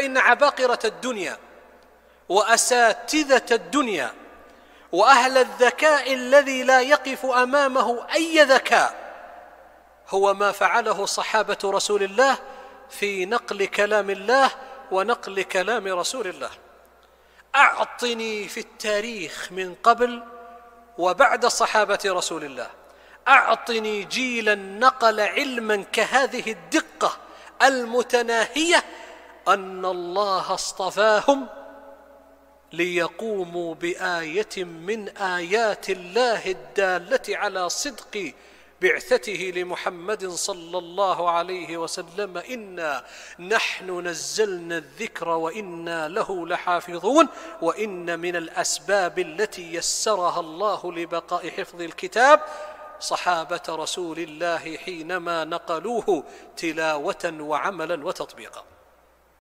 فإن عباقرة الدنيا وأساتذة الدنيا وأهل الذكاء الذي لا يقف أمامه أي ذكاء هو ما فعله صحابة رسول الله في نقل كلام الله ونقل كلام رسول الله أعطني في التاريخ من قبل وبعد صحابة رسول الله أعطني جيلا نقل علما كهذه الدقة المتناهية ان الله اصطفاهم ليقوموا بايه من ايات الله الداله على صدق بعثته لمحمد صلى الله عليه وسلم انا نحن نزلنا الذكر وانا له لحافظون وان من الاسباب التي يسرها الله لبقاء حفظ الكتاب صحابه رسول الله حينما نقلوه تلاوه وعملا وتطبيقا